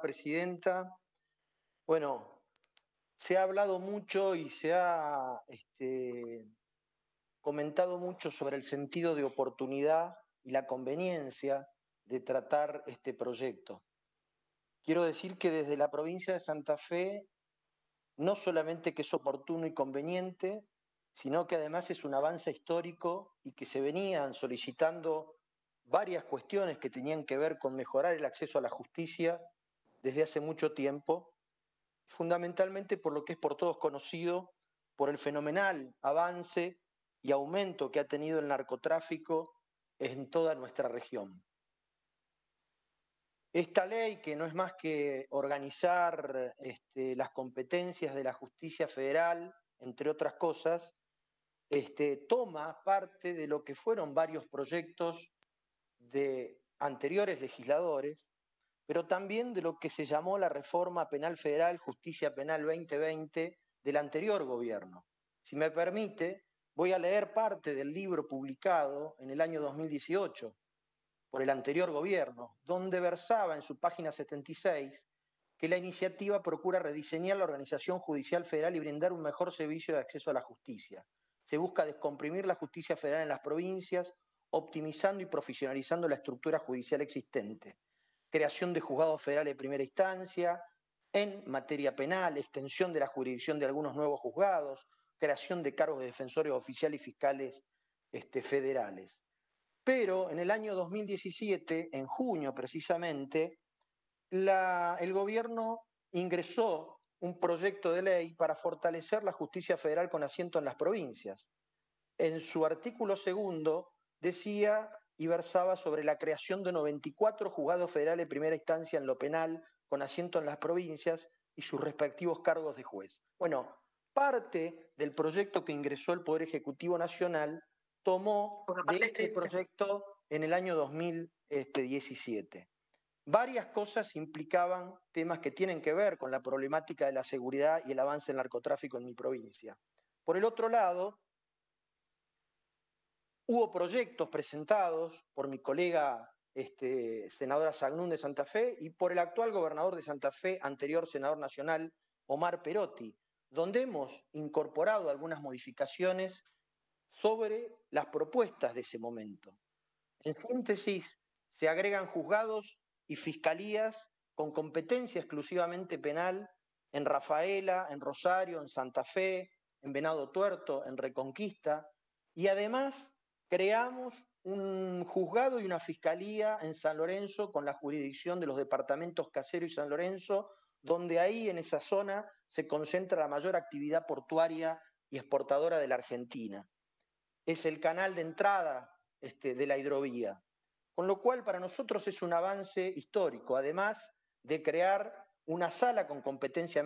presidenta. Bueno, se ha hablado mucho y se ha este, comentado mucho sobre el sentido de oportunidad y la conveniencia de tratar este proyecto. Quiero decir que desde la provincia de Santa Fe, no solamente que es oportuno y conveniente, sino que además es un avance histórico y que se venían solicitando varias cuestiones que tenían que ver con mejorar el acceso a la justicia desde hace mucho tiempo, fundamentalmente por lo que es por todos conocido, por el fenomenal avance y aumento que ha tenido el narcotráfico en toda nuestra región. Esta ley, que no es más que organizar este, las competencias de la justicia federal, entre otras cosas, este, toma parte de lo que fueron varios proyectos de anteriores legisladores pero también de lo que se llamó la reforma penal federal, justicia penal 2020 del anterior gobierno. Si me permite, voy a leer parte del libro publicado en el año 2018 por el anterior gobierno, donde versaba en su página 76 que la iniciativa procura rediseñar la organización judicial federal y brindar un mejor servicio de acceso a la justicia. Se busca descomprimir la justicia federal en las provincias, optimizando y profesionalizando la estructura judicial existente creación de juzgados federales de primera instancia, en materia penal, extensión de la jurisdicción de algunos nuevos juzgados, creación de cargos de defensores oficiales y fiscales este, federales. Pero en el año 2017, en junio precisamente, el gobierno ingresó un proyecto de ley para fortalecer la justicia federal con asiento en las provincias. En su artículo segundo decía y versaba sobre la creación de 94 juzgados federales de primera instancia en lo penal, con asiento en las provincias y sus respectivos cargos de juez. Bueno, parte del proyecto que ingresó el Poder Ejecutivo Nacional tomó este proyecto en el año 2017. Varias cosas implicaban temas que tienen que ver con la problemática de la seguridad y el avance del narcotráfico en mi provincia. Por el otro lado, Hubo proyectos presentados por mi colega este, senadora Sagnún de Santa Fe y por el actual gobernador de Santa Fe, anterior senador nacional, Omar Perotti, donde hemos incorporado algunas modificaciones sobre las propuestas de ese momento. En síntesis, se agregan juzgados y fiscalías con competencia exclusivamente penal en Rafaela, en Rosario, en Santa Fe, en Venado Tuerto, en Reconquista, y además creamos un juzgado y una fiscalía en San Lorenzo con la jurisdicción de los departamentos Casero y San Lorenzo, donde ahí en esa zona se concentra la mayor actividad portuaria y exportadora de la Argentina. Es el canal de entrada este, de la hidrovía. Con lo cual para nosotros es un avance histórico, además de crear una sala con competencia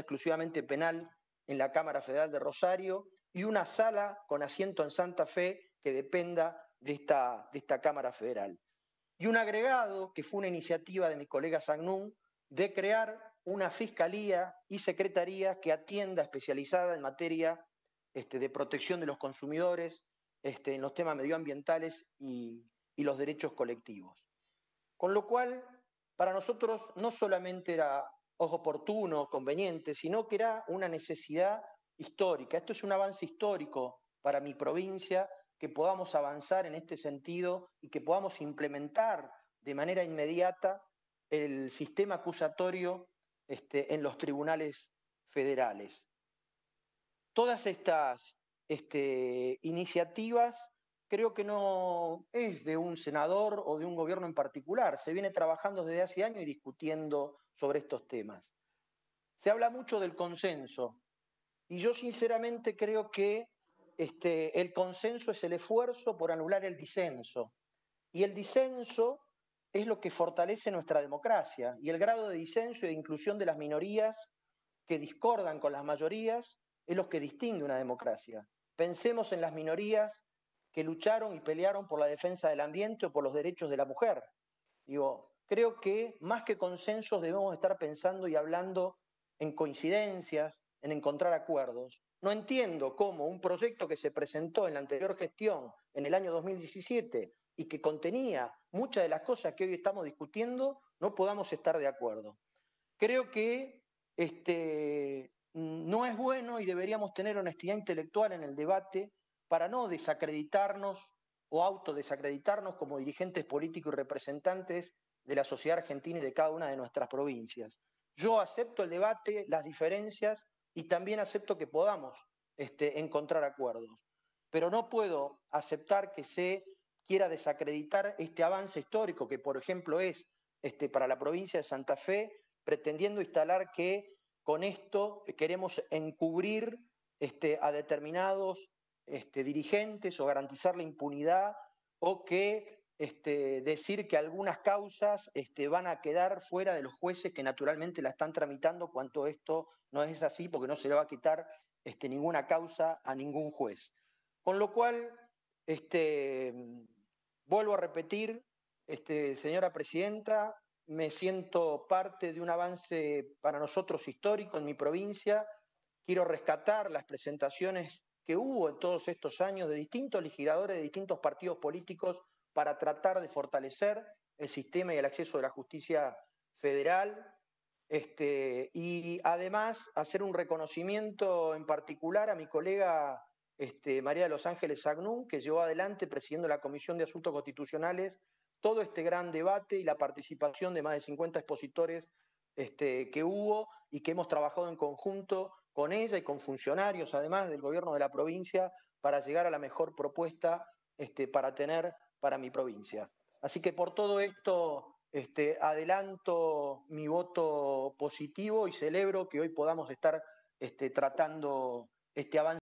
exclusivamente penal en la Cámara Federal de Rosario y una sala con asiento en Santa Fe que dependa de esta, esta Cámara Federal. Y un agregado, que fue una iniciativa de mi colega Sagnún, de crear una fiscalía y secretaría que atienda especializada en materia este, de protección de los consumidores, este, en los temas medioambientales y, y los derechos colectivos. Con lo cual, para nosotros no solamente era oportuno, conveniente, sino que era una necesidad histórica. Esto es un avance histórico para mi provincia, que podamos avanzar en este sentido y que podamos implementar de manera inmediata el sistema acusatorio este, en los tribunales federales. Todas estas este, iniciativas creo que no es de un senador o de un gobierno en particular, se viene trabajando desde hace años y discutiendo sobre estos temas. Se habla mucho del consenso, y yo sinceramente creo que este, el consenso es el esfuerzo por anular el disenso. Y el disenso es lo que fortalece nuestra democracia. Y el grado de disenso y de inclusión de las minorías que discordan con las mayorías es lo que distingue una democracia. Pensemos en las minorías que lucharon y pelearon por la defensa del ambiente o por los derechos de la mujer. creo que más que consensos debemos estar pensando y hablando en coincidencias, en encontrar acuerdos. No entiendo cómo un proyecto que se presentó en la anterior gestión, en el año 2017, y que contenía muchas de las cosas que hoy estamos discutiendo, no podamos estar de acuerdo. Creo que este, no es bueno y deberíamos tener honestidad intelectual en el debate para no desacreditarnos o autodesacreditarnos como dirigentes políticos y representantes de la sociedad argentina y de cada una de nuestras provincias. Yo acepto el debate, las diferencias y también acepto que podamos este, encontrar acuerdos. Pero no puedo aceptar que se quiera desacreditar este avance histórico que, por ejemplo, es este, para la provincia de Santa Fe, pretendiendo instalar que con esto queremos encubrir este, a determinados este, dirigentes o garantizar la impunidad o que este, decir que algunas causas este, van a quedar fuera de los jueces que naturalmente la están tramitando, cuanto esto no es así, porque no se le va a quitar este, ninguna causa a ningún juez. Con lo cual, vuelvo a repetir, señora presidenta, me siento parte de un avance para nosotros histórico en mi provincia. Quiero rescatar las presentaciones que hubo en todos estos años de distintos legisladores, de distintos partidos políticos para tratar de fortalecer el sistema y el acceso de la justicia federal este, y además hacer un reconocimiento en particular a mi colega este, María de los Ángeles Agnún, que llevó adelante, presidiendo la Comisión de Asuntos Constitucionales, todo este gran debate y la participación de más de 50 expositores este, que hubo y que hemos trabajado en conjunto con ella y con funcionarios, además del gobierno de la provincia, para llegar a la mejor propuesta este, para tener para mi provincia. Así que por todo esto este, adelanto mi voto positivo y celebro que hoy podamos estar este, tratando este avance.